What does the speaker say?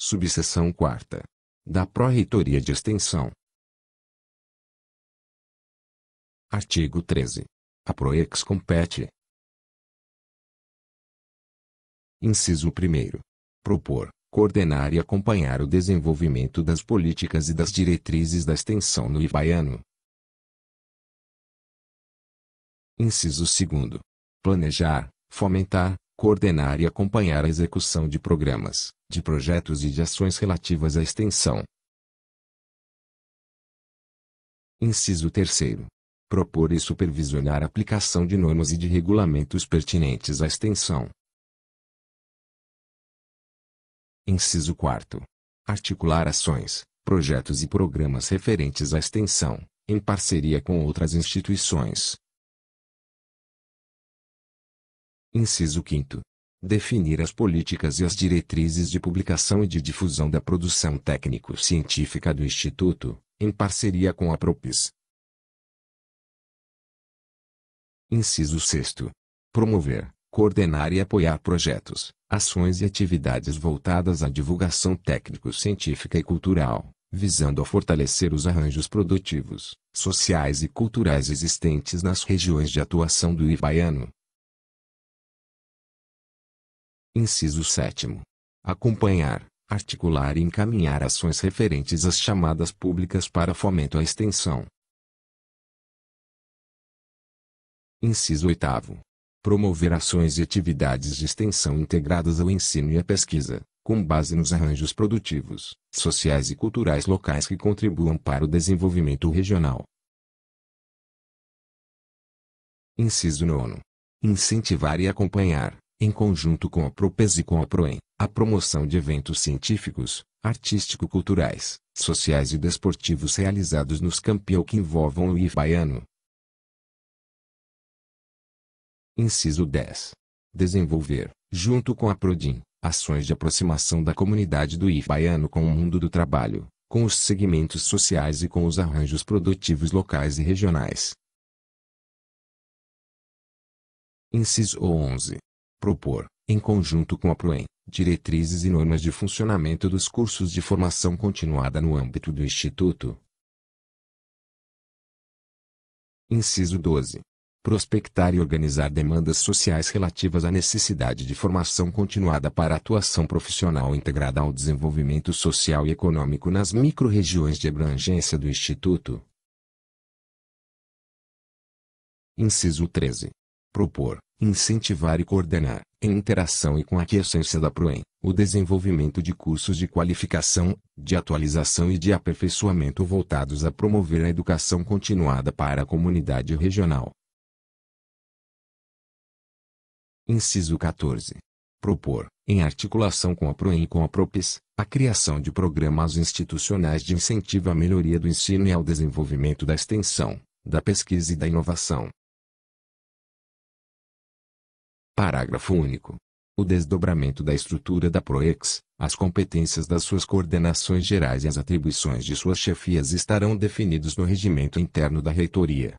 subseção quarta, da Pró-Reitoria de Extensão. Artigo 13. A PROEX compete. Inciso 1. Propor, coordenar e acompanhar o desenvolvimento das políticas e das diretrizes da extensão no Ibaiano. Inciso 2. Planejar, fomentar, coordenar e acompanhar a execução de programas, de projetos e de ações relativas à extensão. Inciso 3. Propor e supervisionar a aplicação de normas e de regulamentos pertinentes à extensão. Inciso 4. Articular ações, projetos e programas referentes à extensão, em parceria com outras instituições, Inciso 5 definir as políticas e as diretrizes de publicação e de difusão da produção técnico-científica do Instituto, em parceria com a Propis. Inciso 6. Promover, coordenar e apoiar projetos, ações e atividades voltadas à divulgação técnico-científica e cultural, visando a fortalecer os arranjos produtivos, sociais e culturais existentes nas regiões de atuação do IBAiano, Inciso 7. Acompanhar, articular e encaminhar ações referentes às chamadas públicas para fomento à extensão. Inciso 8. Promover ações e atividades de extensão integradas ao ensino e à pesquisa, com base nos arranjos produtivos, sociais e culturais locais que contribuam para o desenvolvimento regional. Inciso 9. Incentivar e acompanhar, em conjunto com a Propes e com a Proem, a promoção de eventos científicos, artístico-culturais, sociais e desportivos realizados nos campeões que envolvam o IF baiano. Inciso 10. Desenvolver, junto com a Prodim, ações de aproximação da comunidade do IF baiano com o mundo do trabalho, com os segmentos sociais e com os arranjos produtivos locais e regionais. Inciso 11 propor, em conjunto com a PROEM, diretrizes e normas de funcionamento dos cursos de formação continuada no âmbito do Instituto. Inciso 12. Prospectar e organizar demandas sociais relativas à necessidade de formação continuada para atuação profissional integrada ao desenvolvimento social e econômico nas micro-regiões de abrangência do Instituto. Inciso 13. Propor, incentivar e coordenar, em interação e com a quiescência da PROEM, o desenvolvimento de cursos de qualificação, de atualização e de aperfeiçoamento voltados a promover a educação continuada para a comunidade regional. Inciso 14. Propor, em articulação com a PROEM e com a PROPES, a criação de programas institucionais de incentivo à melhoria do ensino e ao desenvolvimento da extensão, da pesquisa e da inovação, Parágrafo único. O desdobramento da estrutura da PROEX, as competências das suas coordenações gerais e as atribuições de suas chefias estarão definidos no regimento interno da reitoria.